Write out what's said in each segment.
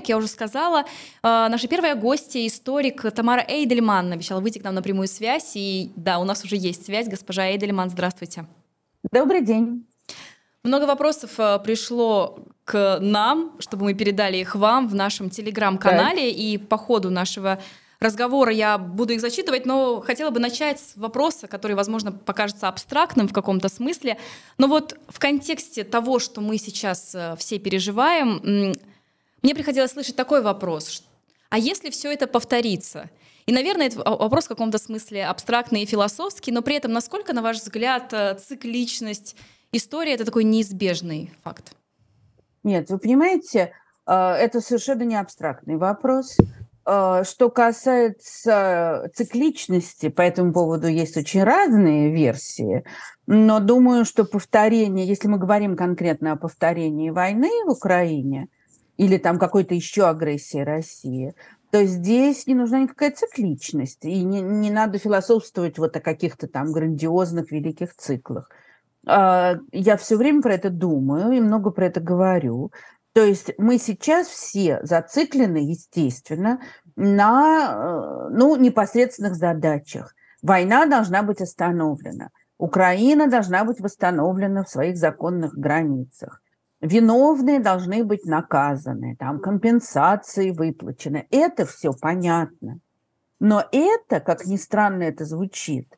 как я уже сказала, а, наша первая гостья, историк Тамара Эйдельман, обещала выйти к нам на прямую связь. И да, у нас уже есть связь. Госпожа Эйдельман, здравствуйте. Добрый день. Много вопросов а, пришло к нам, чтобы мы передали их вам в нашем телеграм-канале. Да. И по ходу нашего разговора я буду их зачитывать, но хотела бы начать с вопроса, который, возможно, покажется абстрактным в каком-то смысле. Но вот в контексте того, что мы сейчас э, все переживаем, мне приходилось слышать такой вопрос, а если все это повторится? И, наверное, это а, вопрос в каком-то смысле абстрактный и философский, но при этом, насколько, на ваш взгляд, э, цикличность истории — это такой неизбежный факт? Нет, вы понимаете, э, это совершенно не абстрактный вопрос. Э, что касается цикличности, по этому поводу есть очень разные версии, но думаю, что повторение, если мы говорим конкретно о повторении войны в Украине – или там какой-то еще агрессии России, то здесь не нужна никакая цикличность, и не, не надо философствовать вот о каких-то там грандиозных великих циклах. А, я все время про это думаю и много про это говорю. То есть мы сейчас все зациклены, естественно, на э, ну, непосредственных задачах. Война должна быть остановлена. Украина должна быть восстановлена в своих законных границах виновные должны быть наказаны, там компенсации выплачены. Это все понятно. Но это, как ни странно это звучит,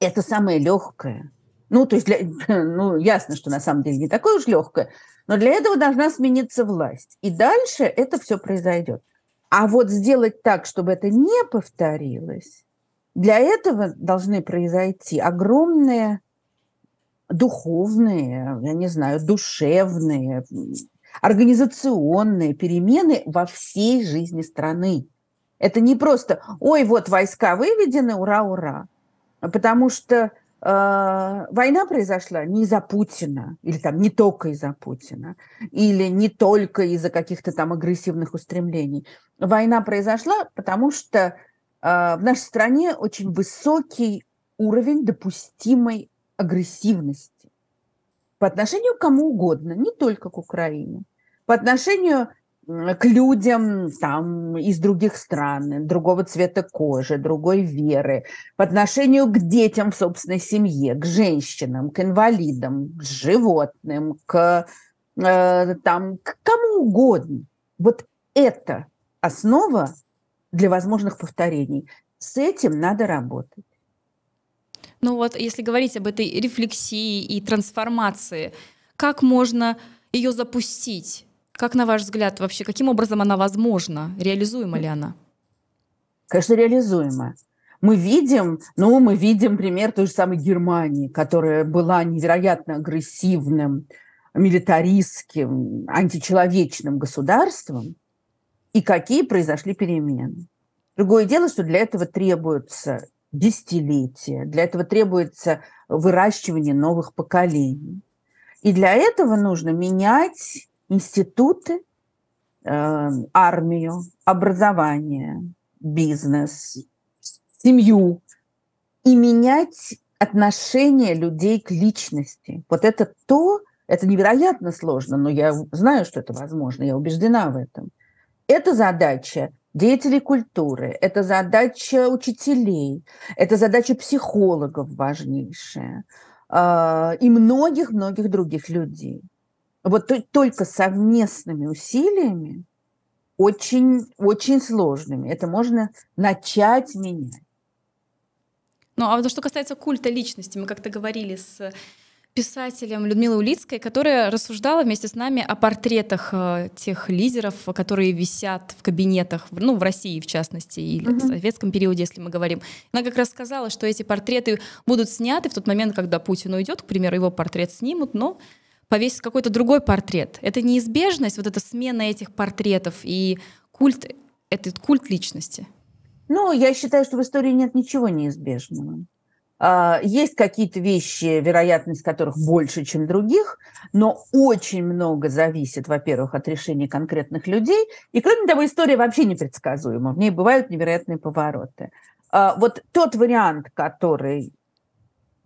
это самое легкое. Ну, то есть, для, ну, ясно, что на самом деле не такое уж легкое, но для этого должна смениться власть. И дальше это все произойдет. А вот сделать так, чтобы это не повторилось, для этого должны произойти огромные духовные, я не знаю, душевные, организационные перемены во всей жизни страны. Это не просто, ой, вот войска выведены, ура, ура. А потому что э, война произошла не из-за Путина, или там не только из-за Путина, или не только из-за каких-то там агрессивных устремлений. Война произошла, потому что э, в нашей стране очень высокий уровень допустимой агрессивности по отношению к кому угодно, не только к Украине, по отношению к людям там из других стран, другого цвета кожи, другой веры, по отношению к детям в собственной семье, к женщинам, к инвалидам, к животным, к, э, там, к кому угодно. Вот это основа для возможных повторений. С этим надо работать. Ну вот, если говорить об этой рефлексии и трансформации, как можно ее запустить? Как, на ваш взгляд, вообще, каким образом она возможна? Реализуема ли она? Конечно, реализуема. Мы видим, ну, мы видим пример той же самой Германии, которая была невероятно агрессивным, милитаристским, античеловечным государством, и какие произошли перемены. Другое дело, что для этого требуются десятилетия. Для этого требуется выращивание новых поколений. И для этого нужно менять институты, э, армию, образование, бизнес, семью и менять отношение людей к личности. Вот это то, это невероятно сложно, но я знаю, что это возможно, я убеждена в этом. Это задача деятелей культуры, это задача учителей, это задача психологов важнейшая а, и многих-многих других людей. Вот только совместными усилиями, очень, очень сложными, это можно начать менять. Ну, а вот что касается культа личности, мы как-то говорили с писателем Людмилой Улицкой, которая рассуждала вместе с нами о портретах э, тех лидеров, которые висят в кабинетах, ну, в России, в частности, или mm в советском периоде, если мы говорим. Она как раз сказала, что эти портреты будут сняты в тот момент, когда Путин уйдет, к примеру, его портрет снимут, но повесит какой-то другой портрет. Это неизбежность, вот эта смена этих портретов и культ, этот культ личности. Ну, я считаю, что в истории нет ничего неизбежного. А, есть какие-то вещи, вероятность которых больше, чем других, но очень много зависит, во-первых, от решений конкретных людей. И, кроме того, история вообще непредсказуема. В ней бывают невероятные повороты. А, вот тот вариант, который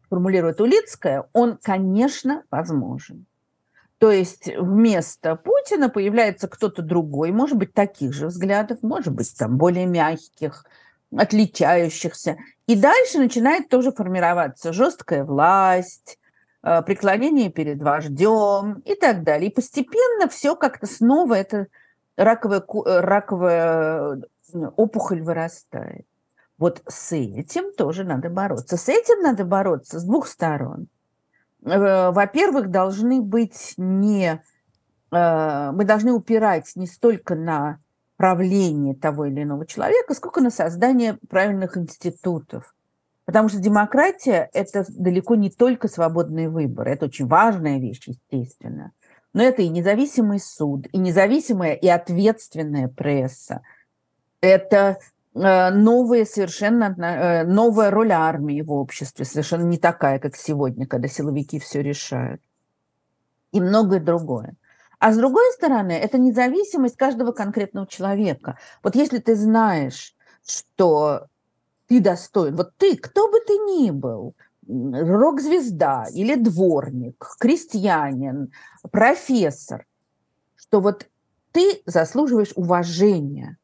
формулирует Улицкая, он, конечно, возможен. То есть вместо Путина появляется кто-то другой, может быть, таких же взглядов, может быть, там более мягких – отличающихся. И дальше начинает тоже формироваться жесткая власть, э, преклонение перед вождем и так далее. И постепенно все как-то снова эта раковая, э, раковая э, опухоль вырастает. Вот с этим тоже надо бороться. С этим надо бороться с двух сторон. Во-первых, должны быть не... Мы должны упирать не столько на правление того или иного человека, сколько на создание правильных институтов. Потому что демократия – это далеко не только свободный выбор. Это очень важная вещь, естественно. Но это и независимый суд, и независимая и ответственная пресса. Это э, новая совершенно э, новая роль армии в обществе, совершенно не такая, как сегодня, когда силовики все решают. И многое другое. А с другой стороны, это независимость каждого конкретного человека. Вот если ты знаешь, что ты достоин, вот ты, кто бы ты ни был, рок-звезда или дворник, крестьянин, профессор, что вот ты заслуживаешь уважения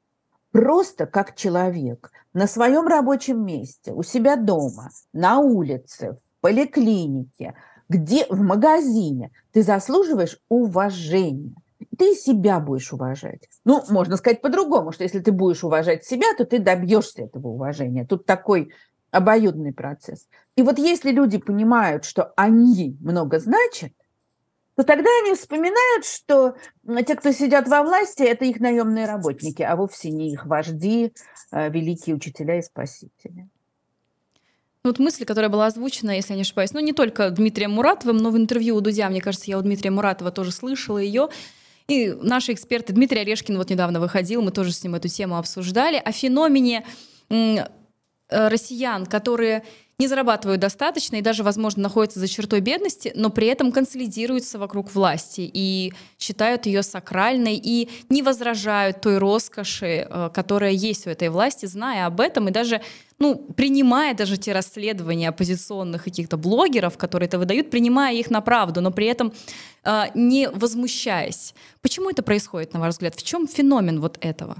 просто как человек на своем рабочем месте, у себя дома, на улице, в поликлинике – где в магазине ты заслуживаешь уважения. Ты себя будешь уважать. Ну, можно сказать по-другому, что если ты будешь уважать себя, то ты добьешься этого уважения. Тут такой обоюдный процесс. И вот если люди понимают, что они много значат, то тогда они вспоминают, что те, кто сидят во власти, это их наемные работники, а вовсе не их вожди, а великие учителя и спасители. Ну, вот мысль, которая была озвучена, если я не ошибаюсь, ну не только Дмитрием Муратовым, но в интервью у Дудя, мне кажется, я у Дмитрия Муратова тоже слышала ее. И наши эксперты, Дмитрий Орешкин вот недавно выходил, мы тоже с ним эту тему обсуждали, о феномене Э, россиян, которые не зарабатывают достаточно и даже, возможно, находятся за чертой бедности, но при этом консолидируются вокруг власти и считают ее сакральной и не возражают той роскоши, э, которая есть у этой власти, зная об этом и даже ну, принимая даже те расследования оппозиционных каких-то блогеров, которые это выдают, принимая их на правду, но при этом э, не возмущаясь. Почему это происходит, на ваш взгляд? В чем феномен вот этого?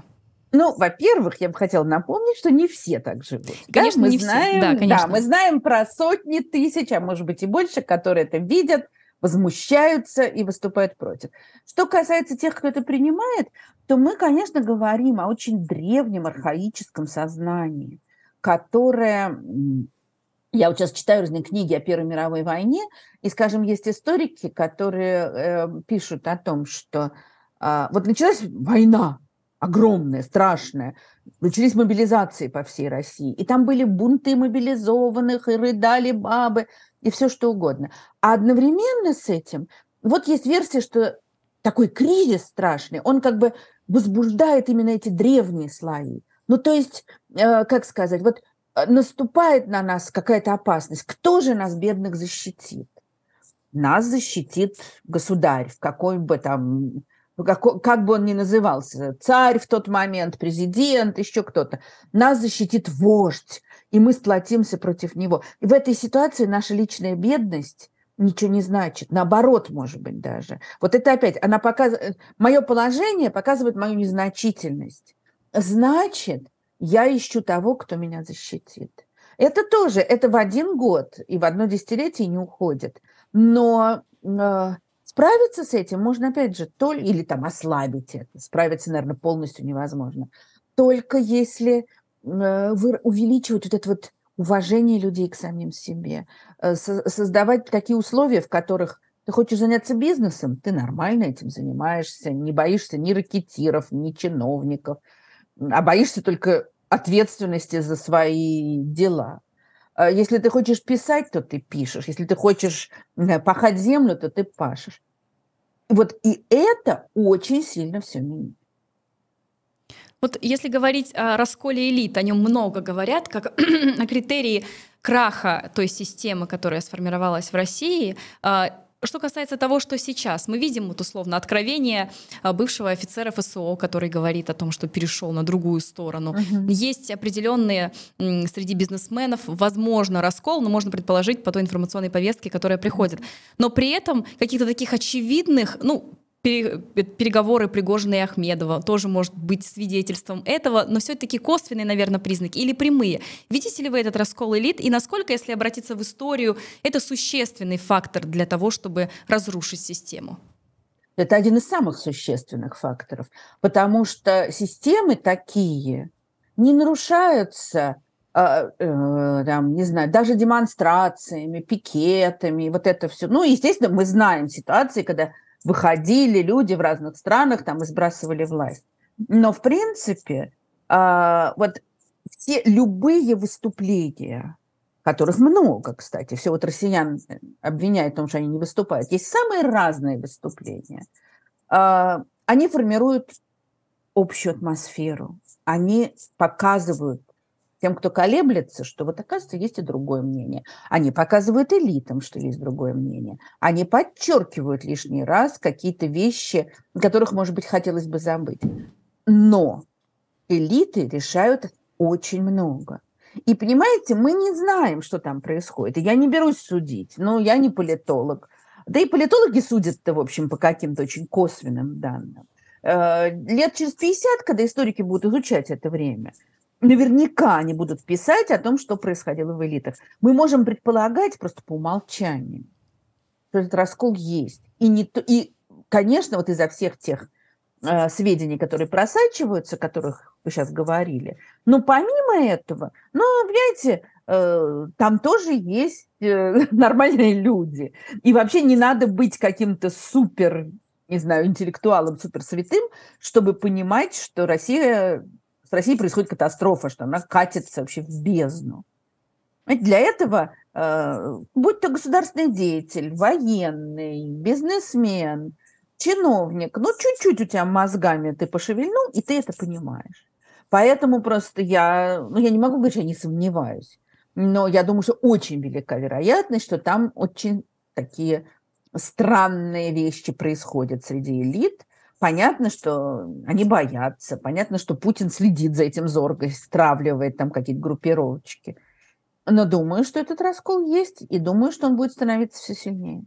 Ну, во-первых, я бы хотела напомнить, что не все так живут. Конечно, да? мы не знаем, все. Да, конечно. Да, мы знаем про сотни тысяч, а может быть и больше, которые это видят, возмущаются и выступают против. Что касается тех, кто это принимает, то мы, конечно, говорим о очень древнем архаическом сознании, которое... Я вот сейчас читаю разные книги о Первой мировой войне, и, скажем, есть историки, которые э, пишут о том, что э, вот началась война, огромное, страшное. Начались мобилизации по всей России. И там были бунты мобилизованных, и рыдали бабы, и все что угодно. А одновременно с этим, вот есть версия, что такой кризис страшный, он как бы возбуждает именно эти древние слои. Ну, то есть, э, как сказать, вот э, наступает на нас какая-то опасность. Кто же нас, бедных, защитит? Нас защитит государь в какой бы там ну, как, как бы он ни назывался, царь в тот момент, президент, еще кто-то, нас защитит вождь, и мы сплотимся против него. И в этой ситуации наша личная бедность ничего не значит. Наоборот, может быть, даже. Вот это опять, она показывает, мое положение показывает мою незначительность. Значит, я ищу того, кто меня защитит. Это тоже, это в один год и в одно десятилетие не уходит. Но э, Справиться с этим можно, опять же, только, или там ослабить это. Справиться, наверное, полностью невозможно. Только если э, вы увеличивать вот это вот уважение людей к самим себе, э, создавать такие условия, в которых ты хочешь заняться бизнесом, ты нормально этим занимаешься, не боишься ни ракетиров, ни чиновников, а боишься только ответственности за свои дела. Э, если ты хочешь писать, то ты пишешь. Если ты хочешь пахать землю, то ты пашешь. Вот и это очень сильно все меняет. Вот если говорить о расколе элит, о нем много говорят, как о критерии краха той системы, которая сформировалась в России, а, что касается того, что сейчас, мы видим вот условно откровение а, бывшего офицера ФСО, который говорит о том, что перешел на другую сторону. Угу. Есть определенные среди бизнесменов, возможно, раскол, но можно предположить по той информационной повестке, которая приходит. Но при этом каких-то таких очевидных, ну, переговоры Пригожина и Ахмедова тоже может быть свидетельством этого, но все-таки косвенные, наверное, признаки или прямые. Видите ли вы этот раскол элит и насколько, если обратиться в историю, это существенный фактор для того, чтобы разрушить систему? Это один из самых существенных факторов, потому что системы такие не нарушаются а, э, там, не знаю, даже демонстрациями, пикетами, вот это все. Ну, естественно, мы знаем ситуации, когда выходили люди в разных странах там избрасывали власть. Но, в принципе, а, вот все любые выступления, которых много, кстати, все вот россиян э, обвиняют в том, что они не выступают, есть самые разные выступления. А, они формируют общую атмосферу, они показывают тем, кто колеблется, что вот оказывается есть и другое мнение. Они показывают элитам, что есть другое мнение. Они подчеркивают лишний раз какие-то вещи, которых, может быть, хотелось бы забыть. Но элиты решают очень много. И понимаете, мы не знаем, что там происходит. И я не берусь судить, но я не политолог. Да и политологи судят-то, в общем, по каким-то очень косвенным данным. Э, лет через 50, когда историки будут изучать это время – наверняка они будут писать о том, что происходило в элитах. Мы можем предполагать просто по умолчанию, что этот раскол есть. И, не то, и конечно, вот изо всех тех э, сведений, которые просачиваются, о которых вы сейчас говорили, но помимо этого, ну, понимаете, э, там тоже есть э, нормальные люди. И вообще не надо быть каким-то супер не знаю, интеллектуалом суперсвятым, чтобы понимать, что Россия с Россией происходит катастрофа, что она катится вообще в бездну. Ведь для этого, э, будь то государственный деятель, военный, бизнесмен, чиновник, ну чуть-чуть у тебя мозгами ты пошевельнул, и ты это понимаешь. Поэтому просто я, ну я не могу говорить, я не сомневаюсь, но я думаю, что очень велика вероятность, что там очень такие странные вещи происходят среди элит, Понятно, что они боятся, понятно, что Путин следит за этим зорко, стравливает там какие-то группировочки. Но думаю, что этот раскол есть, и думаю, что он будет становиться все сильнее.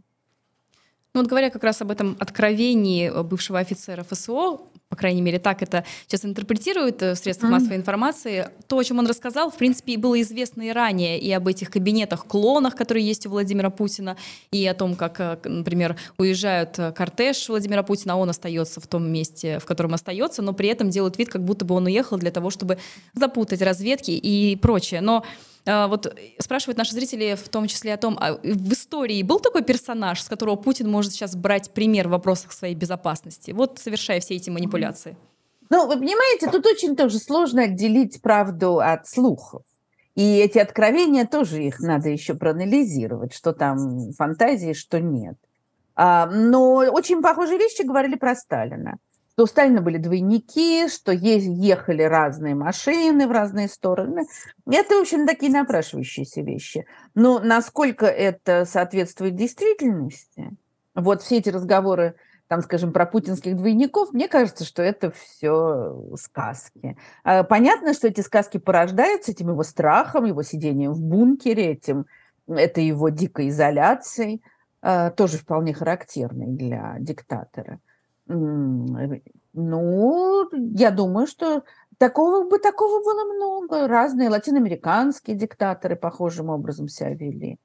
Ну вот говоря как раз об этом откровении э, бывшего офицера ФСО, по крайней мере, так это сейчас интерпретируют э, в средствах массовой информации. То, о чем он рассказал, в принципе, было известно и ранее, и об этих кабинетах-клонах, которые есть у Владимира Путина, и о том, как, э, например, уезжают э, кортеж Владимира Путина, а он остается в том месте, в котором остается, но при этом делают вид, как будто бы он уехал для того, чтобы запутать разведки и прочее. Но а, вот э, спрашивают наши зрители в том числе о том, а э, в истории был такой персонаж, с которого Путин может сейчас брать пример в вопросах своей безопасности, вот совершая все эти манипуляции? Ну, вы понимаете, тут очень тоже сложно отделить правду от слухов. И эти откровения тоже их надо еще проанализировать, что там фантазии, что нет. А, но очень похожие вещи говорили про Сталина что у Сталина были двойники, что ехали разные машины в разные стороны. Это, в общем, такие напрашивающиеся вещи. Но насколько это соответствует действительности, вот все эти разговоры там, скажем, про путинских двойников, мне кажется, что это все сказки. А понятно, что эти сказки порождаются этим его страхом, его сидением в бункере, этим, это его дикой изоляцией, а, тоже вполне характерной для диктатора. Э, ну, я думаю, что такого бы такого было много. Разные латиноамериканские диктаторы похожим образом себя вели.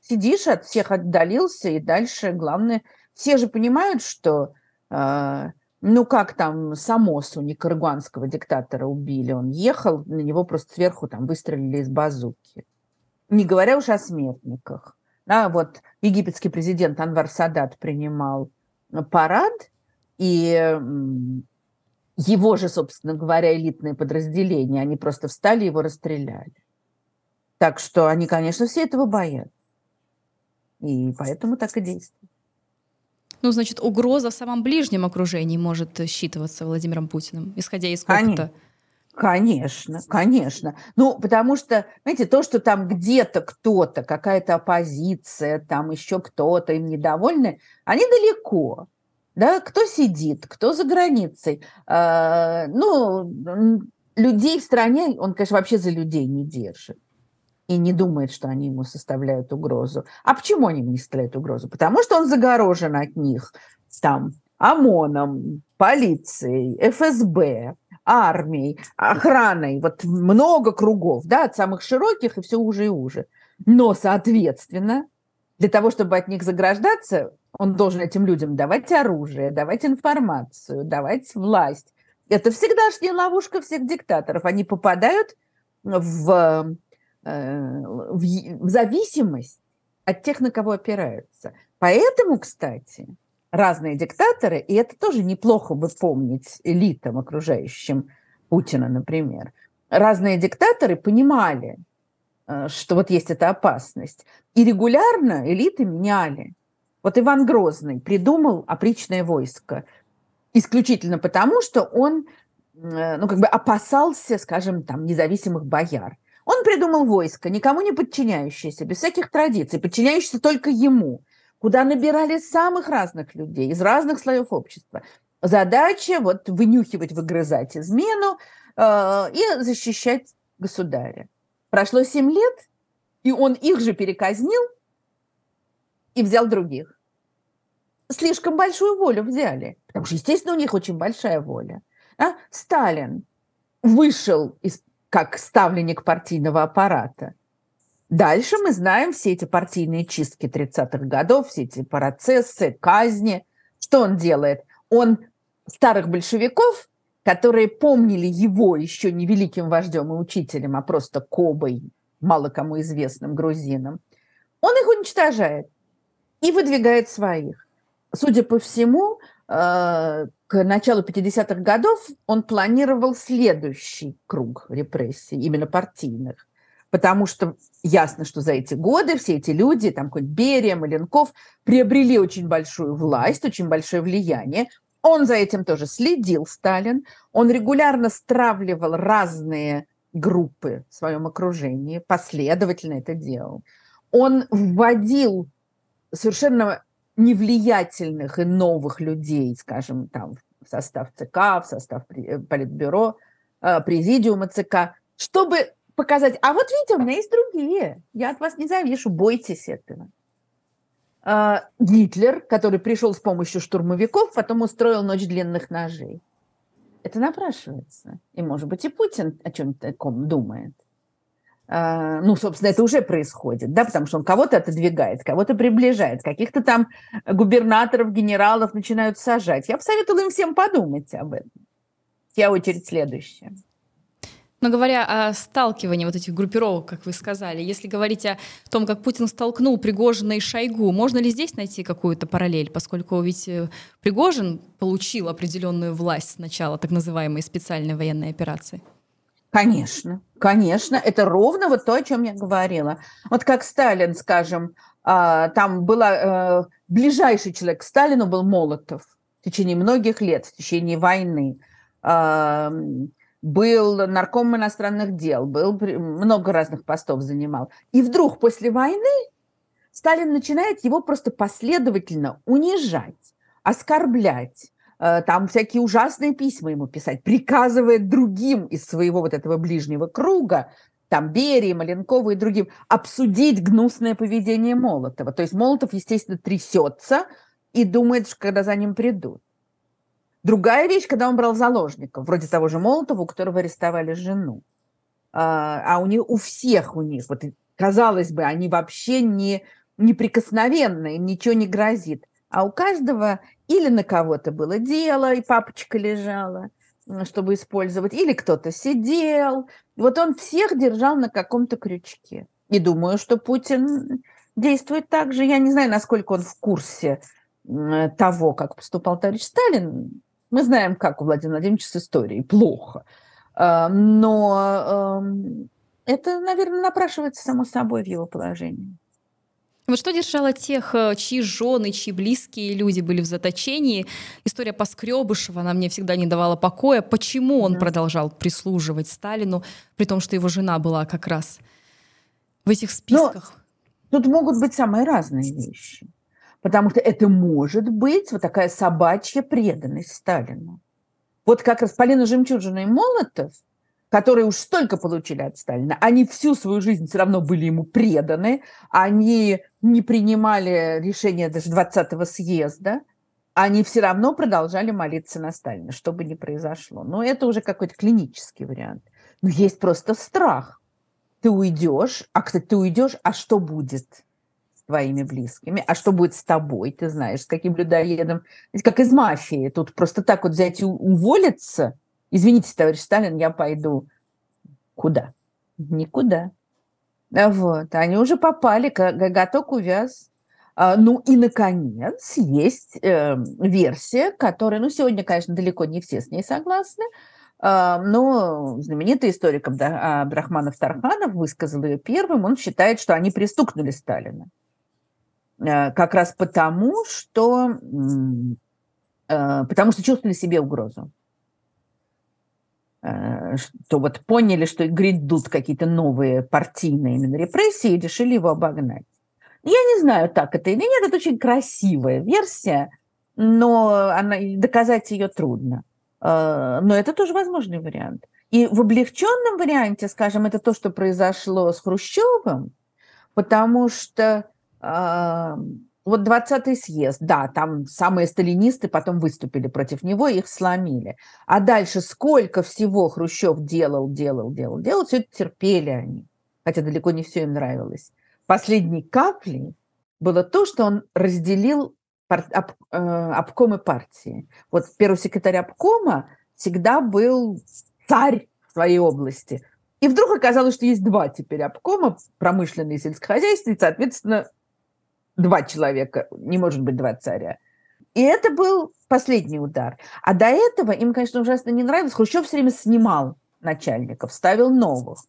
Сидишь от всех отдалился, и дальше главное, все же понимают, что э, ну как там Самосу, никарагуанского диктатора, убили. Он ехал, на него просто сверху там выстрелили из базуки. Не говоря уж о смертниках. А вот египетский президент Анвар Садат принимал парад, и его же, собственно говоря, элитные подразделения, они просто встали, и его расстреляли. Так что они, конечно, все этого боятся. И поэтому так и действуют. Ну, значит, угроза в самом ближнем окружении может считываться Владимиром Путиным, исходя из опыта. Конечно, конечно. Ну, потому что, знаете, то, что там где-то кто-то, какая-то оппозиция, там еще кто-то им недовольны, они далеко да, кто сидит, кто за границей. А, ну, людей в стране он, конечно, вообще за людей не держит и не думает, что они ему составляют угрозу. А почему они ему не составляют угрозу? Потому что он загорожен от них там ОМОНом, полицией, ФСБ, армией, охраной. Вот много кругов, да, от самых широких и все уже и уже. Но, соответственно, для того, чтобы от них заграждаться, он должен этим людям давать оружие, давать информацию, давать власть. Это всегдашняя ловушка всех диктаторов. Они попадают в, э, в, в зависимость от тех, на кого опираются. Поэтому, кстати, разные диктаторы, и это тоже неплохо бы помнить элитам, окружающим Путина, например, разные диктаторы понимали, э, что вот есть эта опасность, и регулярно элиты меняли вот Иван Грозный придумал опричное войско исключительно потому, что он э, ну, как бы опасался, скажем, там, независимых бояр. Он придумал войско, никому не подчиняющееся, без всяких традиций, подчиняющееся только ему, куда набирали самых разных людей из разных слоев общества. Задача вот вынюхивать, выгрызать измену э, и защищать государя. Прошло семь лет, и он их же переказнил и взял других слишком большую волю взяли, потому что, естественно, у них очень большая воля. А? Сталин вышел из, как ставленник партийного аппарата. Дальше мы знаем все эти партийные чистки 30-х годов, все эти процессы, казни. Что он делает? Он старых большевиков, которые помнили его еще не великим вождем и учителем, а просто кобой, мало кому известным грузином, он их уничтожает и выдвигает своих судя по всему, э, к началу 50-х годов он планировал следующий круг репрессий, именно партийных. Потому что ясно, что за эти годы все эти люди, там хоть Берия, Маленков, приобрели очень большую власть, очень большое влияние. Он за этим тоже следил, Сталин. Он регулярно стравливал разные группы в своем окружении, последовательно это делал. Он вводил совершенно невлиятельных и новых людей, скажем, там в состав ЦК, в состав э, Политбюро, э, президиума ЦК, чтобы показать, а вот видите, у меня есть другие, я от вас не завишу, бойтесь этого. А, Гитлер, который пришел с помощью штурмовиков, потом устроил ночь длинных ножей. Это напрашивается. И, может быть, и Путин о чем-то таком думает. А, ну, собственно, это уже происходит, да, потому что он кого-то отодвигает, кого-то приближает, каких-то там губернаторов, генералов начинают сажать. Я посоветовала им всем подумать об этом. Я очередь следующая. Но говоря о сталкивании вот этих группировок, как вы сказали, если говорить о том, как Путин столкнул Пригожина и Шойгу, можно ли здесь найти какую-то параллель, поскольку ведь э, Пригожин получил определенную власть сначала так называемой специальной военной операции? Конечно, конечно, это ровно вот то, о чем я говорила. Вот как Сталин, скажем, а, там был э, ближайший человек к Сталину был Молотов в течение многих лет, в течение войны. Был нарком иностранных дел, был много разных постов занимал. И вдруг после войны Сталин начинает его просто последовательно унижать, оскорблять, Э, там всякие ужасные письма ему писать, приказывает другим из своего вот этого ближнего круга, там Берии, Маленкова и другим, обсудить гнусное поведение Молотова. То есть Молотов, естественно, трясется и думает, что когда за ним придут. Другая вещь, когда он брал заложников, вроде того же Молотова, у которого арестовали жену. А, а у них, у всех у них, вот казалось бы, они вообще не неприкосновенны, им ничего не грозит. А у каждого или на кого-то было дело, и папочка лежала, чтобы использовать, или кто-то сидел. Вот он всех держал на каком-то крючке. И думаю, что Путин действует так же. Я не знаю, насколько он в курсе того, как поступал товарищ Сталин. Мы знаем, как у Владимира Владимировича с историей. Плохо. А, но эм, это, наверное, напрашивается само собой в его положении. Вот что держало тех, э, чьи жены, чьи близкие люди были в заточении? История Поскребышева, она мне всегда не давала покоя. Почему он да. продолжал прислуживать Сталину, при том, что его жена была как раз в этих списках? Но тут могут быть самые разные вещи. Потому что это может быть вот такая собачья преданность Сталину. Вот как раз Полина Жемчужина и Молотов – которые уж столько получили от Сталина, они всю свою жизнь все равно были ему преданы, они не принимали решения даже 20-го съезда, они все равно продолжали молиться на Сталина, что бы ни произошло. Но это уже какой-то клинический вариант. Но есть просто страх. Ты уйдешь, а кстати, ты уйдешь, а что будет с твоими близкими? А что будет с тобой? Ты знаешь, с каким людоедом? Как из мафии. Тут просто так вот взять и уволиться – Извините, товарищ Сталин, я пойду. Куда? Никуда. А вот, они уже попали, гоготок увяз. А, ну и, наконец, есть эм, версия, которая, ну, сегодня, конечно, далеко не все с ней согласны, а, но знаменитый историк Абдрахманов Тарханов высказал ее первым. Он считает, что они пристукнули Сталина. Как раз потому, что, потому что чувствовали себе угрозу что э, вот поняли, что грядут какие-то новые партийные именно репрессии и решили его обогнать. Я не знаю, так это или нет, это очень красивая версия, но она, доказать ее трудно. Э, но это тоже возможный вариант. И в облегченном варианте, скажем, это то, что произошло с Хрущевым, потому что э, вот 20-й съезд, да, там самые сталинисты потом выступили против него, их сломили. А дальше сколько всего Хрущев делал, делал, делал, делал, все это терпели они, хотя далеко не все им нравилось. Последней каплей было то, что он разделил об, э, обкомы партии. Вот первый секретарь обкома всегда был царь в своей области. И вдруг оказалось, что есть два теперь обкома, промышленный и сельскохозяйственный, соответственно, два человека, не может быть два царя. И это был последний удар. А до этого им, конечно, ужасно не нравилось. Хрущев все время снимал начальников, ставил новых.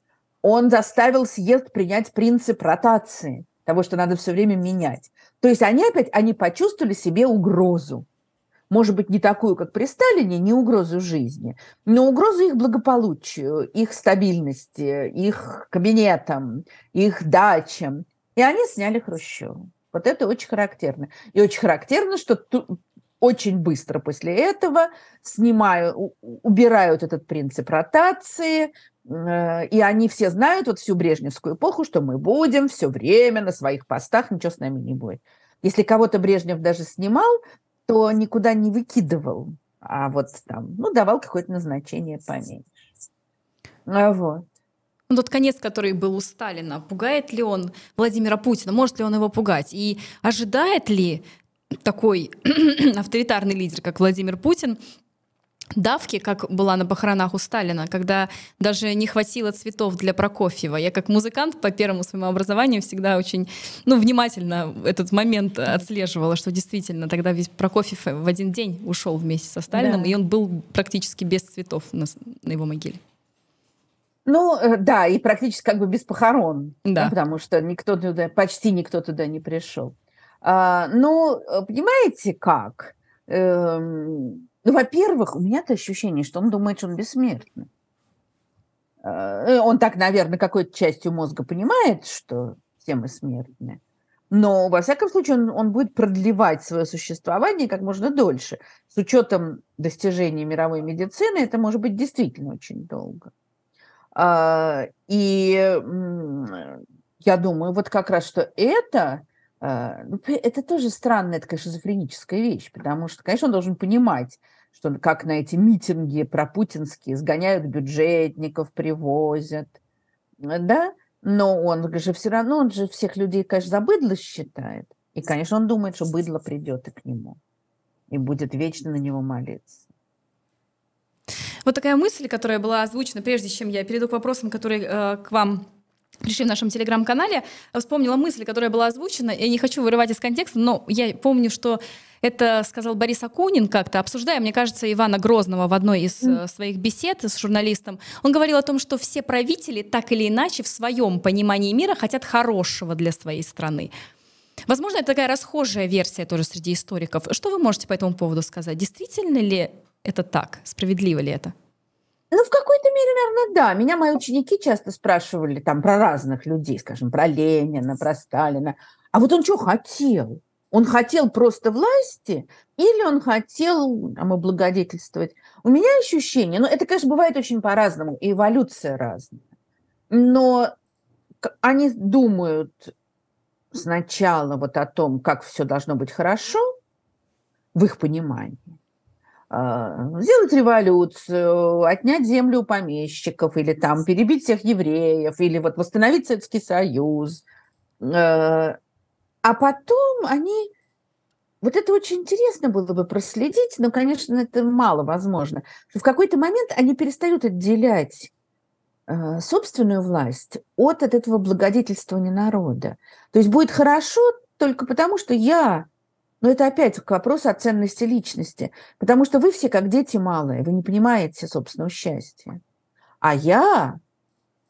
Он заставил съезд принять принцип ротации, того, что надо все время менять. То есть они опять, они почувствовали себе угрозу. Может быть, не такую, как при Сталине, не угрозу жизни, но угрозу их благополучию, их стабильности, их кабинетам, их дачам. И они сняли Хрущева. Вот это очень характерно. И очень характерно, что ту, очень быстро после этого снимаю, убирают этот принцип ротации, э, и они все знают вот всю Брежневскую эпоху, что мы будем все время на своих постах, ничего с нами не будет. Если кого-то Брежнев даже снимал, то никуда не выкидывал, а вот там, ну, давал какое-то назначение поменьше. А вот. Ну, тот конец, который был у Сталина, пугает ли он Владимира Путина? Может ли он его пугать? И ожидает ли такой авторитарный лидер, как Владимир Путин, давки, как была на похоронах у Сталина, когда даже не хватило цветов для Прокофьева. Я как музыкант по первому своему образованию всегда очень ну, внимательно этот момент отслеживала, что действительно тогда весь Прокофьев в один день ушел вместе со Сталином, да. и он был практически без цветов на, на его могиле. Ну, э, да, и практически как бы без похорон, да. Да, потому что никто туда, почти никто туда не пришел. А, ну, э, понимаете как? Эм, ну, во-первых, у меня-то ощущение, что он думает, что он бессмертный. А, э, он так, наверное, какой-то частью мозга понимает, что все мы смертны. Но, во всяком случае, он, он будет продлевать свое существование как можно дольше. С учетом достижений мировой медицины это может быть действительно очень долго. А, и я думаю, вот как раз, что это, а, ну, это тоже странная такая шизофреническая вещь, потому что, конечно, он должен понимать, что как на эти митинги пропутинские сгоняют бюджетников, привозят, да, но он же все равно, он же всех людей, конечно, за быдло считает. И, конечно, он думает, что быдло придет и к нему. И будет вечно на него молиться. Вот такая мысль, которая была озвучена, прежде чем я перейду к вопросам, которые э, к вам пришли в нашем телеграм-канале, вспомнила мысль, которая была озвучена. и не хочу вырывать из контекста, но я помню, что это сказал Борис Акунин как-то, обсуждая, мне кажется, Ивана Грозного в одной из mm. своих бесед с журналистом. Он говорил о том, что все правители так или иначе в своем понимании мира хотят хорошего для своей страны. Возможно, это такая расхожая версия тоже среди историков. Что вы можете по этому поводу сказать? Действительно ли это так? Справедливо ли это? Ну, в какой-то мере, наверное, да. Меня мои ученики часто спрашивали там про разных людей, скажем, про Ленина, про Сталина. А вот он что хотел? Он хотел просто власти или он хотел там, облагодетельствовать? У меня ощущение, ну, это, конечно, бывает очень по-разному, и эволюция разная. Но они думают сначала вот о том, как все должно быть хорошо, в их понимании. А, сделать революцию, отнять землю у помещиков, или там перебить всех евреев, или вот восстановить Советский Союз. Э, а потом они... Вот это очень интересно было бы проследить, но, конечно, это мало возможно. В какой-то момент они перестают отделять э, собственную власть от, от этого благодетельствования народа. То есть будет хорошо только потому, что я но это опять к вопросу о ценности личности. Потому что вы все как дети малые, вы не понимаете собственного счастья. А я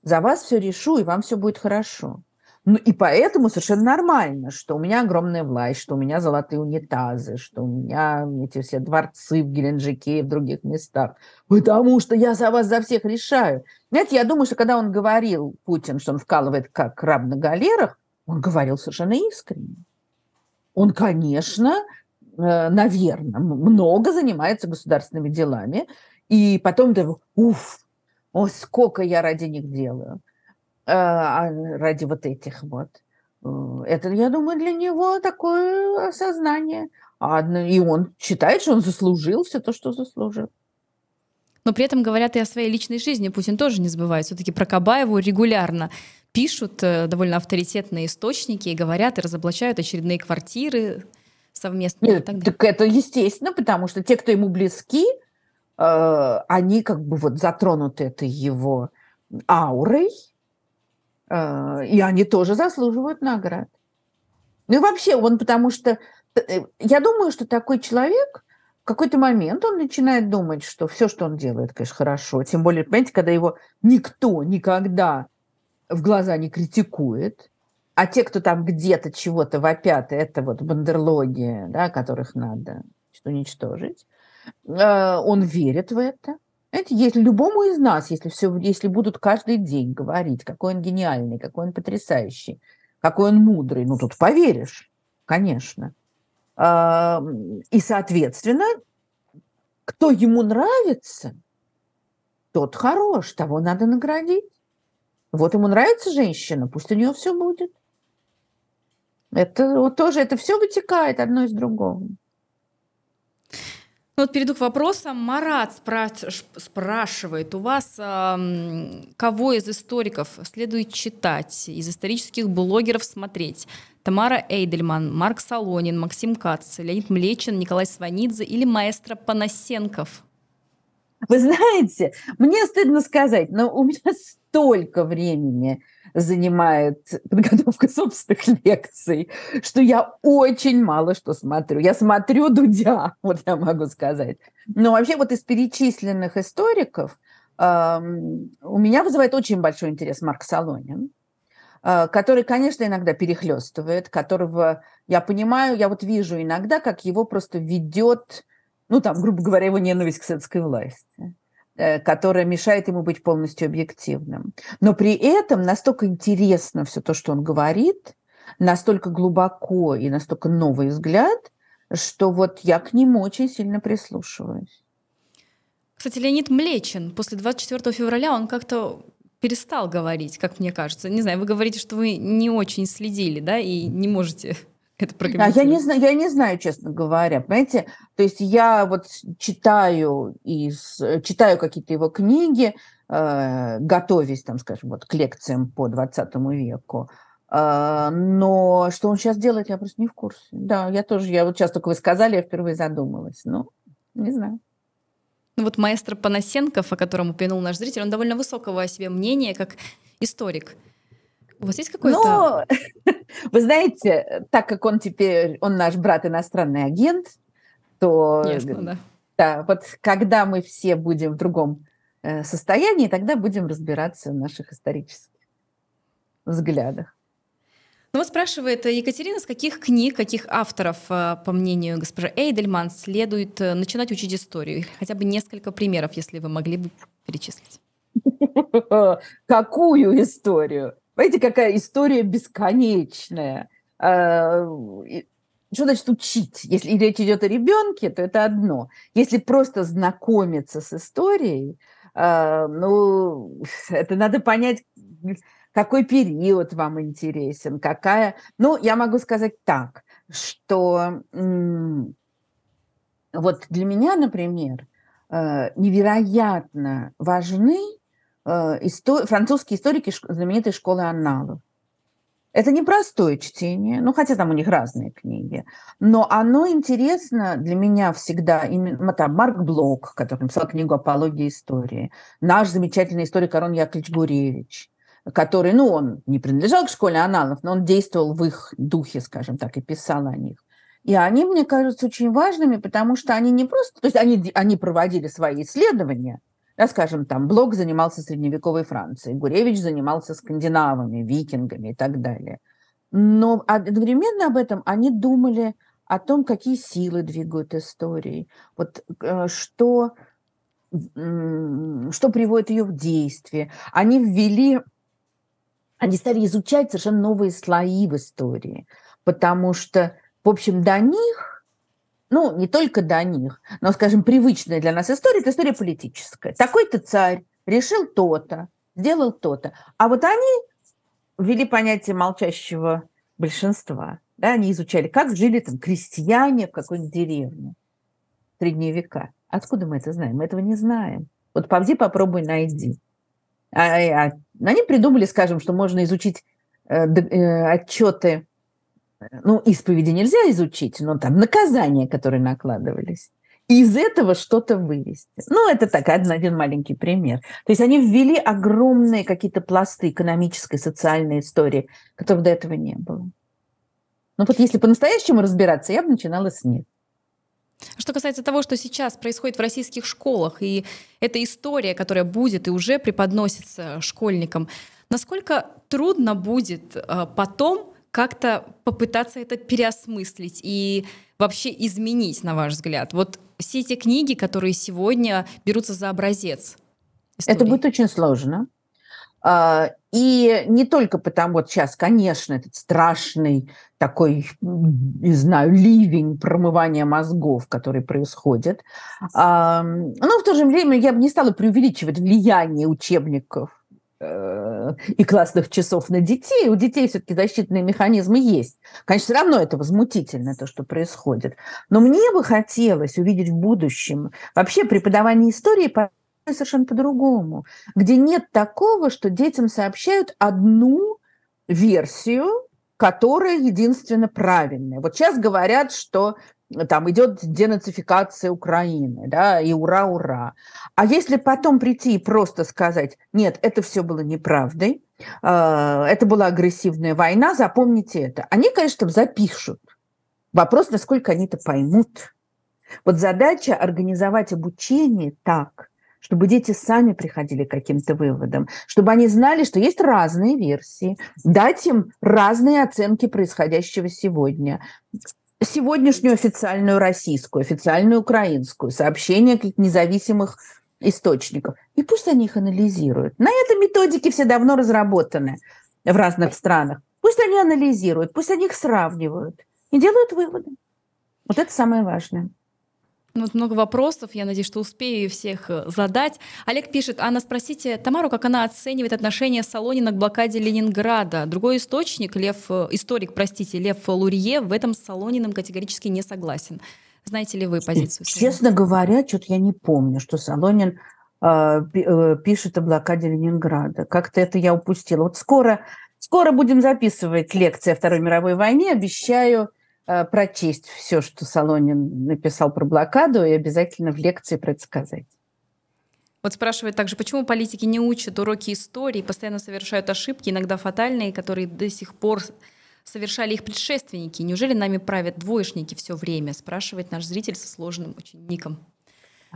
за вас все решу, и вам все будет хорошо. Ну, и поэтому совершенно нормально, что у меня огромная власть, что у меня золотые унитазы, что у меня эти все дворцы в Геленджике и в других местах. Потому что я за вас за всех решаю. Знаете, я думаю, что когда он говорил, Путин, что он вкалывает как раб на галерах, он говорил совершенно искренне он, конечно, э, наверное, много занимается государственными делами, и потом ты, уф, о, сколько я ради них делаю, э, а, ради вот этих вот. Э, это, я думаю, для него такое осознание. А, ну, и он считает, что он заслужил все то, что заслужил. Но при этом говорят и о своей личной жизни. Путин тоже не забывает. Все-таки про Кабаеву регулярно пишут э, довольно авторитетные источники и говорят, и разоблачают очередные квартиры совместные. Нет, так, так это естественно, потому что те, кто ему близки, э, они как бы вот затронуты этой его аурой, э, и они тоже заслуживают наград. Ну и вообще он потому что... Э, я думаю, что такой человек – какой-то момент он начинает думать, что все, что он делает, конечно, хорошо. Тем более, понимаете, когда его никто никогда в глаза не критикует, а те, кто там где-то чего-то вопят, это вот бандерлоги, да, которых надо уничтожить, э, он верит в это. Знаете, если любому из нас, если, все, если будут каждый день говорить, какой он гениальный, какой он потрясающий, какой он мудрый, ну тут поверишь, конечно. А, и, соответственно, кто ему нравится, тот хорош, того надо наградить. Вот ему нравится женщина, пусть у нее все будет. Это вот тоже, это все вытекает одно из другого. Ну, вот перейду к вопросам. Марат спраш... спрашивает у вас, э, кого из историков следует читать, из исторических блогеров смотреть? Тамара Эйдельман, Марк Солонин, Максим Кац, Леонид Млечин, Николай Сванидзе или маэстро Панасенков? Вы знаете, мне стыдно сказать, но у меня столько времени занимает подготовка собственных лекций, что я очень мало что смотрю. Я смотрю Дудя, вот я могу сказать. Но вообще вот из перечисленных историков э, у меня вызывает очень большой интерес Марк Солонин. Э, который, конечно, иногда перехлестывает, которого я понимаю, я вот вижу иногда, как его просто ведет, ну там, грубо говоря, его ненависть к советской власти э, которая мешает ему быть полностью объективным. Но при этом настолько интересно все то, что он говорит, настолько глубоко и настолько новый взгляд, что вот я к нему очень сильно прислушиваюсь. Кстати, Леонид Млечин после 24 февраля, он как-то перестал говорить, как мне кажется. Не знаю, вы говорите, что вы не очень следили, да, и не можете это прокомментировать. Да, я не знаю, я не знаю, честно говоря, понимаете? То есть я вот читаю из, читаю какие-то его книги, э, готовясь, там, скажем, вот к лекциям по 20 веку. Э, но что он сейчас делает, я просто не в курсе. Да, я тоже, я вот сейчас только вы сказали, я впервые задумалась. Ну, не знаю. Ну вот маэстро Панасенков, о котором упомянул наш зритель, он довольно высокого о себе мнения как историк. У вас есть какой-то... Ну, вы знаете, так как он теперь, он наш брат иностранный агент, то... Ясно, да. Да, вот когда мы все будем в другом э, состоянии, тогда будем разбираться в наших исторических взглядах. Ну вот спрашивает э, Екатерина, с каких книг, каких авторов, э, по мнению госпожи Эйдельман, следует э, начинать учить историю? Хотя бы несколько примеров, если вы могли бы перечислить. Какую историю? Понимаете, какая история бесконечная. Что значит учить? Если речь идет о ребенке, то это одно. Если просто знакомиться с историей, ну, это надо понять, какой период вам интересен, какая... Ну, я могу сказать так, что вот для меня, например, э, невероятно важны э, истор... французские историки знаменитой школы анналов. Это непростое чтение, ну хотя там у них разные книги, но оно интересно для меня всегда. Именно там Марк Блок, который написал книгу «Апология истории», наш замечательный историк Арон Яковлевич Гуревич, который, ну, он не принадлежал к школе аналов, но он действовал в их духе, скажем так, и писал о них. И они, мне кажется, очень важными, потому что они не просто... То есть они, они проводили свои исследования, да, скажем, там Блок занимался средневековой Францией, Гуревич занимался скандинавами, викингами и так далее. Но одновременно об этом они думали о том, какие силы двигают историей, вот э, что, что приводит ее в действие. Они ввели они стали изучать совершенно новые слои в истории, потому что, в общем, до них, ну, не только до них, но, скажем, привычная для нас история – это история политическая. Такой-то царь решил то-то, сделал то-то. А вот они ввели понятие молчащего большинства. Да, они изучали, как жили там крестьяне в какой-нибудь деревне в средние века. Откуда мы это знаем? Мы этого не знаем. Вот повди, попробуй, найди. А, а, а, они придумали, скажем, что можно изучить э, э, отчеты, ну, исповеди нельзя изучить, но там наказания, которые накладывались из этого что-то вывести. Ну, это так, один, один маленький пример. То есть они ввели огромные какие-то пласты экономической, социальной истории, которых до этого не было. Ну вот если по-настоящему разбираться, я бы начинала с них. Что касается того, что сейчас происходит в российских школах, и эта история, которая будет и уже преподносится школьникам, насколько трудно будет а, потом как-то попытаться это переосмыслить и вообще изменить, на ваш взгляд? Вот все эти книги, которые сегодня берутся за образец. Истории. Это будет очень сложно. А, и не только потому, вот сейчас, конечно, этот страшный такой, не знаю, ливень промывания мозгов, который происходит. А, но в то же время я бы не стала преувеличивать влияние учебников э, и классных часов на детей. У детей все-таки защитные механизмы есть. Конечно, все равно это возмутительно, то, что происходит. Но мне бы хотелось увидеть в будущем вообще преподавание истории по совершенно по-другому, где нет такого, что детям сообщают одну версию, которая единственно правильная. Вот сейчас говорят, что э, там идет денацификация Украины, да, и ура, ура. А если потом прийти и просто сказать, нет, это все было неправдой, а, это была агрессивная война, запомните это. Они, конечно, запишут. Вопрос, насколько они это поймут. Вот задача организовать обучение так, чтобы дети сами приходили к каким-то выводам, чтобы они знали, что есть разные версии, дать им разные оценки происходящего сегодня сегодняшнюю официальную российскую, официальную украинскую, сообщения каких-то независимых источников. И пусть они их анализируют. На это методики все давно разработаны в разных странах. Пусть они анализируют, пусть они их сравнивают и делают выводы. Вот это самое важное. Вот много вопросов, я надеюсь, что успею всех э, задать. Олег пишет, Анна, спросите Тамару, как она оценивает отношение Солонина к блокаде Ленинграда. Другой источник, Лев, э, историк, простите, Лев Лурье, в этом с Солониным категорически не согласен. Знаете ли вы позицию? Честно говоря, что-то я не помню, что Солонин э, пишет о блокаде Ленинграда. Как-то это я упустила. Вот скоро, скоро будем записывать лекции о Второй мировой войне, обещаю – Э, прочесть все, что Солонин написал про блокаду, и обязательно в лекции предсказать. Вот спрашивают также, почему политики не учат уроки истории, постоянно совершают ошибки, иногда фатальные, которые до сих пор совершали их предшественники. Неужели нами правят двоечники все время? Спрашивает наш зритель со сложным учеником.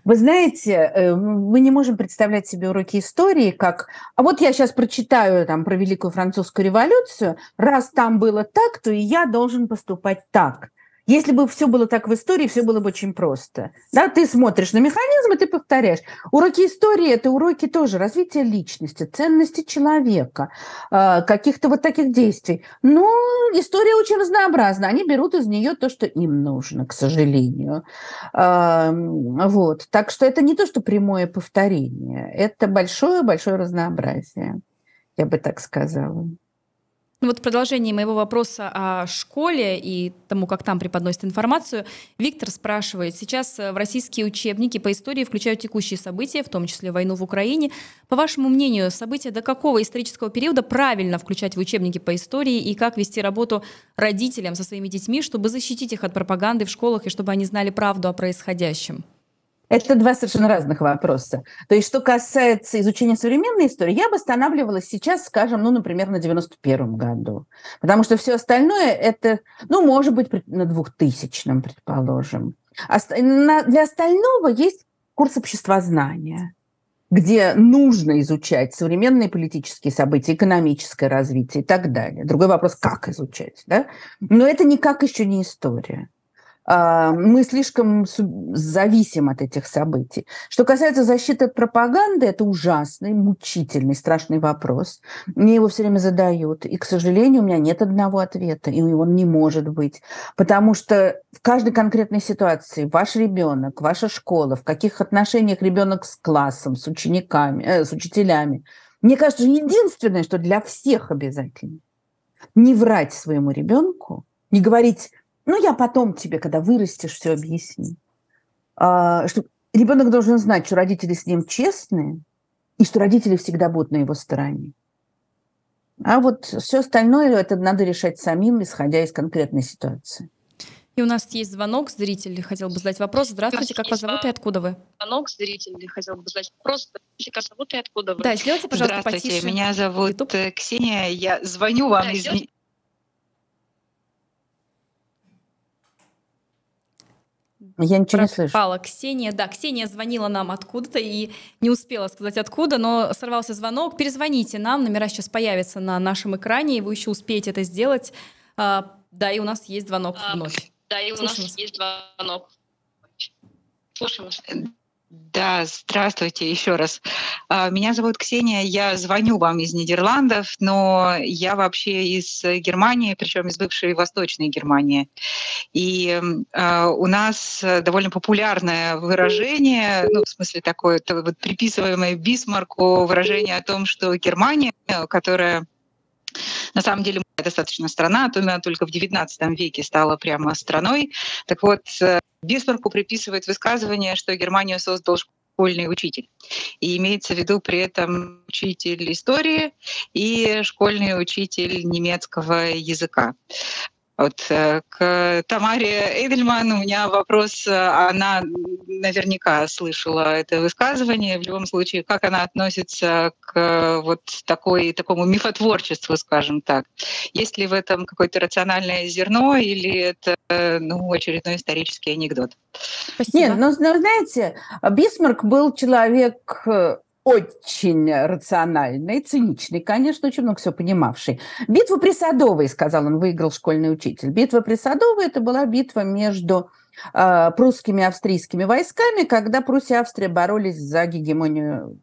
Вы знаете, э, мы не можем представлять себе уроки истории как... А вот я сейчас прочитаю там про Великую Французскую революцию. Раз там было так, то и я должен поступать так. Если бы все было так в истории, все было бы очень просто. Да, ты смотришь на механизмы, ты повторяешь. Уроки истории – это уроки тоже развития личности, ценности человека, а, каких-то вот таких действий. Но история очень разнообразна. Они берут из нее то, что им нужно, к сожалению. Вот. Так что это не то, что прямое повторение. Это большое-большое разнообразие, я бы так сказала. Ну вот в продолжении моего вопроса о школе и тому, как там преподносят информацию, Виктор спрашивает, сейчас э, в российские учебники по истории включают текущие события, в том числе войну в Украине. По вашему мнению, события до какого исторического периода правильно включать в учебники по истории и как вести работу родителям со своими детьми, чтобы защитить их от пропаганды в школах и чтобы они знали правду о происходящем? Это два совершенно разных вопроса. То есть, что касается изучения современной истории, я бы останавливалась сейчас, скажем, ну, например, на 91 году. Потому что все остальное это, ну, может быть, на 2000-м, предположим. Для остального есть курс общества знания где нужно изучать современные политические события, экономическое развитие и так далее. Другой вопрос, как изучать. Да? Но это никак еще не история. А, мы слишком зависим от этих событий. Что касается защиты от пропаганды, это ужасный, мучительный, страшный вопрос. Мне его все время задают. И, к сожалению, у меня нет одного ответа, и он не может быть. Потому что в каждой конкретной ситуации ваш ребенок, ваша школа, в каких отношениях ребенок с классом, с учениками, э, с учителями, мне кажется, единственное, что для всех обязательно, не врать своему ребенку, не говорить ну, я потом тебе, когда вырастешь, все объясню. А, что ребенок должен знать, что родители с ним честные, и что родители всегда будут на его стороне. А вот все остальное это надо решать самим, исходя из конкретной ситуации. И у нас есть звонок, зритель хотел бы задать вопрос. Здравствуйте, как вас зовут и откуда вы? Звонок, зритель хотел бы задать вопрос. Здравствуйте, как вас зовут и откуда вы? Да, сделайте, пожалуйста, Здравствуйте, потише. меня зовут YouTube. Э, Ксения, я звоню вам да, из... Сделайте... Я ничего пропала. не слышала. Ксения. Да, Ксения звонила нам откуда-то и не успела сказать откуда, но сорвался звонок. Перезвоните нам, номера сейчас появятся на нашем экране, и вы еще успеете это сделать. А, да, и у нас есть звонок а, вновь. А, да, и у Слушаем нас есть звонок. Слушаем вас. Да, здравствуйте еще раз. А, меня зовут Ксения, я звоню вам из Нидерландов, но я вообще из э, Германии, причем из бывшей Восточной Германии. И а, у нас э, довольно популярное выражение, ну, в смысле такое, вот приписываемое Бисмарку выражение о том, что Германия, которая на самом деле достаточно страна, а то она только в XIX веке стала прямо страной. Так вот, э, Бисмарку приписывает высказывание, что Германию создал школьный учитель. И имеется в виду при этом учитель истории и школьный учитель немецкого языка. Вот, э, к Тамаре Эйдельман у меня вопрос. Э, она наверняка слышала это высказывание. В любом случае, как она относится к э, вот такой, такому мифотворчеству, скажем так? Есть ли в этом какое-то рациональное зерно или это ну, очередной исторический анекдот? Спасибо. Нет, но ну знаете, Бисмарк был человек очень рациональный, циничный, конечно, очень много все понимавший. Битва при Садовой, сказал он, выиграл школьный учитель. Битва при Садовой – это была битва между э, прусскими и австрийскими войсками, когда Пруссия и Австрия боролись за гегемонию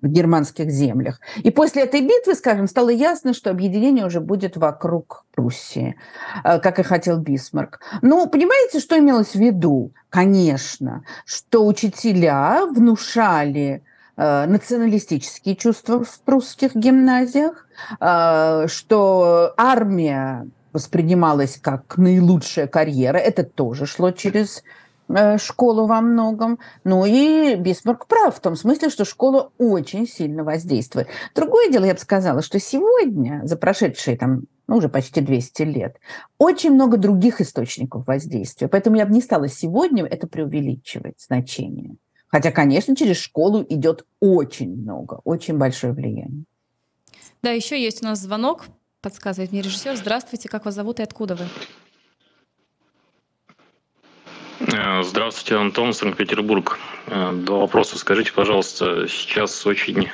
в германских землях. И после этой битвы, скажем, стало ясно, что объединение уже будет вокруг Пруссии, а, как и хотел Бисмарк. Но ну, понимаете, что имелось в виду? Конечно, что учителя внушали Э, националистические чувства в прусских гимназиях, э, что армия воспринималась как наилучшая карьера, это тоже шло через э, школу во многом. Ну и Бисмарк прав в том смысле, что школа очень сильно воздействует. Другое дело, я бы сказала, что сегодня, за прошедшие там ну, уже почти 200 лет, очень много других источников воздействия. Поэтому я бы не стала сегодня это преувеличивать значение. Хотя, конечно, через школу идет очень много, очень большое влияние. Да, еще есть у нас звонок, подсказывает мне режиссер. Здравствуйте, как вас зовут и откуда вы? Э, здравствуйте, Антон, Санкт-Петербург. Э, два вопроса. Скажите, пожалуйста, сейчас очень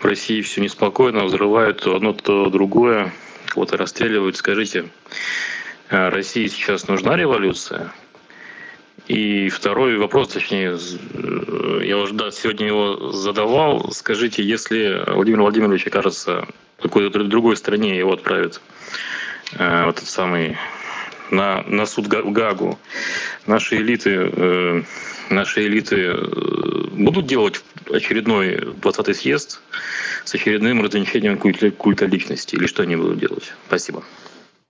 в России все неспокойно, взрывают то одно, то другое, вот и расстреливают. Скажите, э, России сейчас нужна революция? И второй вопрос, точнее, э, я уже да, сегодня его задавал. Скажите, если Владимир Владимирович окажется в какой-то другой стране, его отправят э, в этот самый на, на суд Гагу, наши элиты, э, наши элиты э, будут делать очередной 20-й съезд с очередным разоничением культа, культа личности? Или что они будут делать? Спасибо.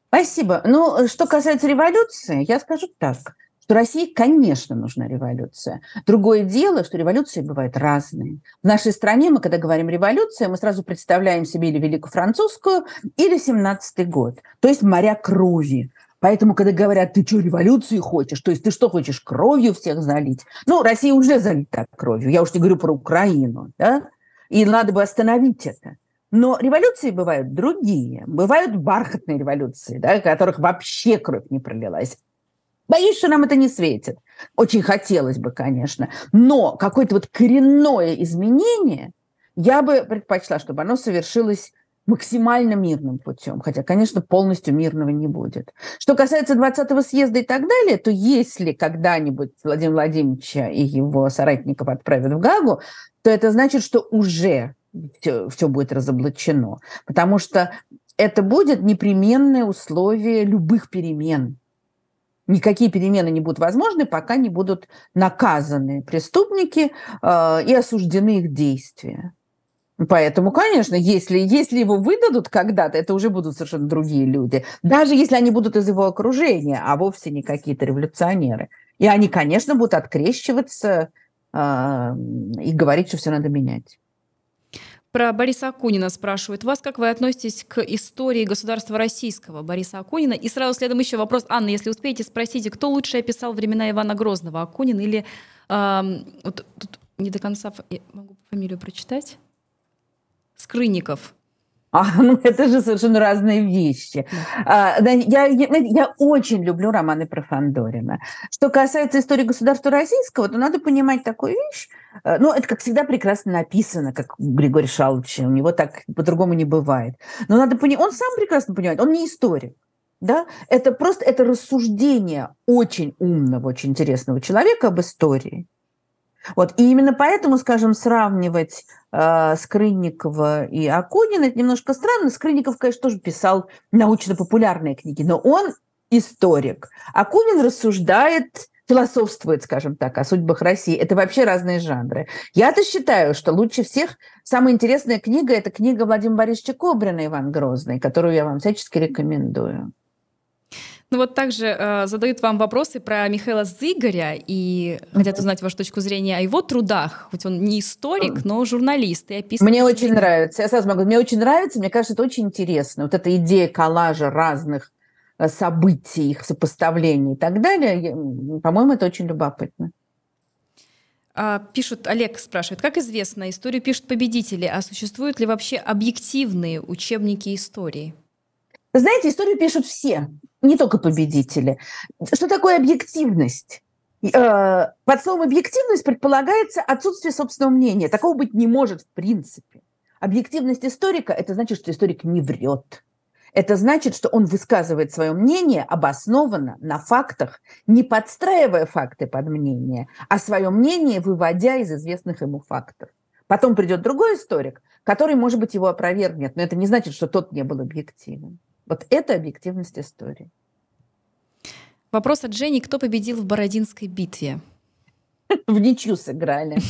Спасибо. Ну, что касается революции, я скажу так – что России, конечно, нужна революция. Другое дело, что революции бывают разные. В нашей стране мы, когда говорим революция, мы сразу представляем себе или Великую Французскую, или 17-й год, то есть моря крови. Поэтому, когда говорят, ты что, революции хочешь, то есть ты что хочешь, кровью всех залить? Ну, Россия уже залита кровью, я уж не говорю про Украину, да? И надо бы остановить это. Но революции бывают другие. Бывают бархатные революции, да, которых вообще кровь не пролилась. Боюсь, что нам это не светит. Очень хотелось бы, конечно. Но какое-то вот коренное изменение, я бы предпочла, чтобы оно совершилось максимально мирным путем, хотя, конечно, полностью мирного не будет. Что касается 20-го съезда и так далее, то если когда-нибудь Владимир Владимировича и его соратников отправят в Гагу, то это значит, что уже все, все будет разоблачено, потому что это будет непременное условие любых перемен никакие перемены не будут возможны, пока не будут наказаны преступники э, и осуждены их действия. Поэтому, конечно, если, если его выдадут когда-то, это уже будут совершенно другие люди. Даже если они будут из его окружения, а вовсе не какие-то революционеры. И они, конечно, будут открещиваться э, и говорить, что все надо менять. Про Бориса Акунина спрашивают вас, как вы относитесь к истории государства российского Бориса Акунина? И сразу следом еще вопрос, Анна, если успеете, спросите, кто лучше описал времена Ивана Грозного, Акунин или... Э, вот тут не до конца могу фамилию прочитать. Скрынников. А, ну, это же совершенно разные вещи. А, я, я, я очень люблю романы про Фандорина. Что касается истории государства российского, то надо понимать такую вещь. Э, ну, это, как всегда, прекрасно написано, как Григорий Шалович, у него так по-другому не бывает. Но надо понимать, он сам прекрасно понимает, он не историк. Да? Это просто это рассуждение очень умного, очень интересного человека об истории. Вот. И именно поэтому, скажем, сравнивать э, Скрынникова и Акунина, это немножко странно. Скрынников, конечно, тоже писал научно-популярные книги, но он историк. Акунин рассуждает, философствует, скажем так, о судьбах России. Это вообще разные жанры. Я-то считаю, что лучше всех самая интересная книга – это книга Владимира Борисовича Кобрина «Иван Грозный», которую я вам всячески рекомендую. Ну вот также э, задают вам вопросы про Михаила Зыгоря и хотят узнать вашу точку зрения о его трудах. Хоть он не историк, но журналист и описывает. Мне очень нравится. Я сразу могу. Мне очень нравится. Мне кажется, это очень интересно. Вот эта идея коллажа разных э, событий, их сопоставлений и так далее. По-моему, это очень любопытно. А, пишут, Олег спрашивает, как известно, историю пишут победители, а существуют ли вообще объективные учебники истории? Знаете, историю пишут все, не только победители. Что такое объективность? Э, под словом объективность предполагается отсутствие собственного мнения. Такого быть не может в принципе. Объективность историка – это значит, что историк не врет. Это значит, что он высказывает свое мнение обоснованно, на фактах, не подстраивая факты под мнение, а свое мнение выводя из известных ему фактов. Потом придет другой историк, который, может быть, его опровергнет, но это не значит, что тот не был объективен. Вот это объективность истории. Вопрос от Жени. Кто победил в Бородинской битве? В ничью сыграли.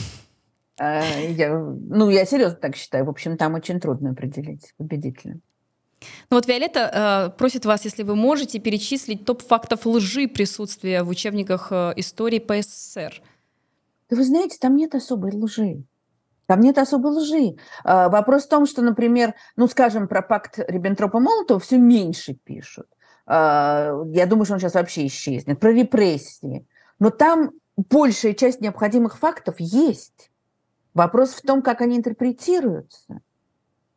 А, я, ну, я серьезно так считаю. В общем, там очень трудно определить победителя. Ну вот Виолетта э, просит вас, если вы можете, перечислить топ фактов лжи присутствия в учебниках э, истории СССР. Да вы знаете, там нет особой лжи. Там нет особой лжи. А, вопрос в том, что, например, ну, скажем, про пакт Риббентропа-Молотова все меньше пишут. А, я думаю, что он сейчас вообще исчезнет. Про репрессии. Но там большая часть необходимых фактов есть. Вопрос в том, как они интерпретируются.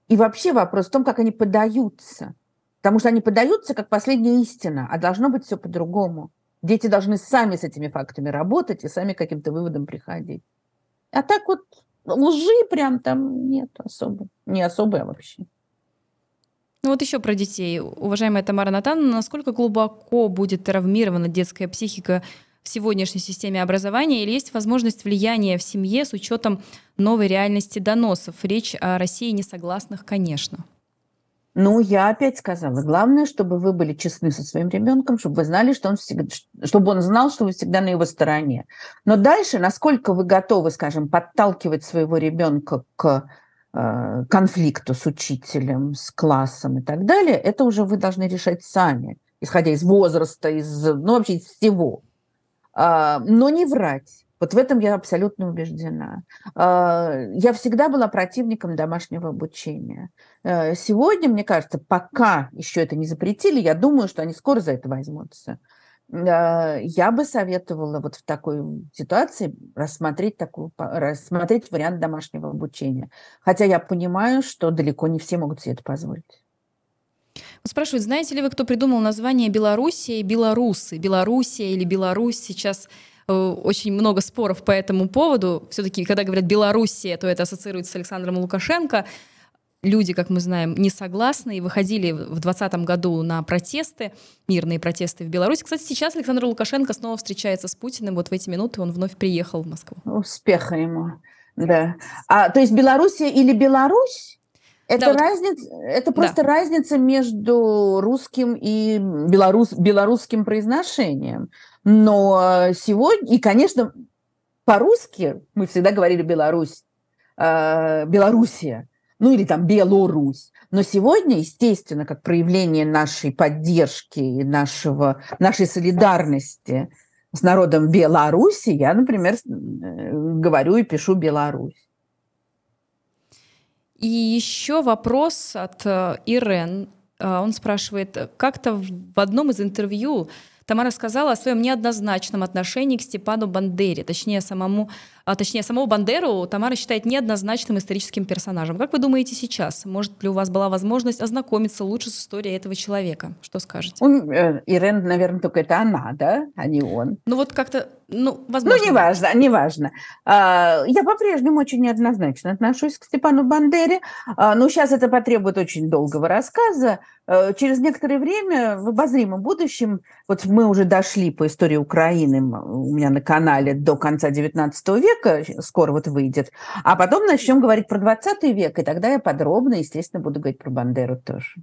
И вообще вопрос в том, как они подаются. Потому что они подаются как последняя истина, а должно быть все по-другому. Дети должны сами с этими фактами работать и сами к каким-то выводам приходить. А так вот лжи прям там нет особо. Не особо вообще. Ну вот еще про детей. Уважаемая Тамара Натан, насколько глубоко будет травмирована детская психика в сегодняшней системе образования или есть возможность влияния в семье с учетом новой реальности доносов? Речь о России несогласных, конечно. Ну, я опять сказала, главное, чтобы вы были честны со своим ребенком, чтобы вы знали, что он всегда, чтобы он знал, что вы всегда на его стороне. Но дальше, насколько вы готовы, скажем, подталкивать своего ребенка к э, конфликту с учителем, с классом и так далее, это уже вы должны решать сами, исходя из возраста, из, ну, вообще из всего. Э, но не врать вот в этом я абсолютно убеждена. А, я всегда была противником домашнего обучения. Э, сегодня, мне кажется, пока еще это не запретили, я думаю, что они скоро за это возьмутся. Я бы советовала вот в такой ситуации рассмотреть, такую, рассмотреть вариант домашнего обучения. Хотя я понимаю, что далеко не все могут себе это позволить. Спрашивают, знаете ли вы, кто придумал название Белоруссии, белорусы, Белоруссия или Беларусь сейчас – Э, очень много споров по этому поводу. Все-таки, когда говорят Белоруссия, то это ассоциируется с Александром Лукашенко. Люди, как мы знаем, не согласны и выходили в 2020 году на протесты, мирные протесты в Беларуси. Кстати, сейчас Александр Лукашенко снова встречается с Путиным. Вот в эти минуты он вновь приехал в Москву. Успеха ему, да. А, то есть Белоруссия или Беларусь? Это да, разница, вот... это просто да. разница между русским и белорус, белорусским произношением. Но э, сегодня, и, конечно, по-русски мы всегда говорили Беларусь, э, Белоруссия, ну или там Беларусь. Но сегодня, естественно, как проявление нашей поддержки и нашего, нашей солидарности с народом Беларуси, я, например, э, говорю и пишу Беларусь. И еще вопрос от э, Ирен. Он спрашивает, как-то в одном из интервью Тамара рассказала о своем неоднозначном отношении к Степану Бандере, точнее, самому а точнее самого Бандеру, Тамара считает неоднозначным историческим персонажем. Как вы думаете сейчас? Может ли у вас была возможность ознакомиться лучше с историей этого человека? Что скажете? Он, э, Ирен, наверное, только это она, да, а не он. Ну вот как-то, ну, ну возможно. Ну, неважно, неважно. А, я по-прежнему очень неоднозначно отношусь к Степану Бандере, а, но сейчас это потребует очень долгого рассказа. Э, через некоторое время, в обозримом будущем, вот мы уже дошли по истории Украины, у меня на канале до конца XIX века, века скоро вот выйдет, а потом начнем говорить про 20 век, и тогда я подробно, естественно, буду говорить про Бандеру тоже.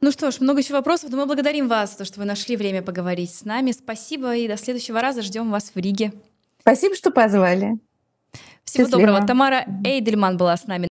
Ну что ж, много еще вопросов, но мы благодарим вас, за то, что вы нашли время поговорить с нами. Спасибо, и до следующего раза ждем вас в Риге. Спасибо, что позвали. Всего Счастливо. доброго. Тамара Эйдельман была с нами.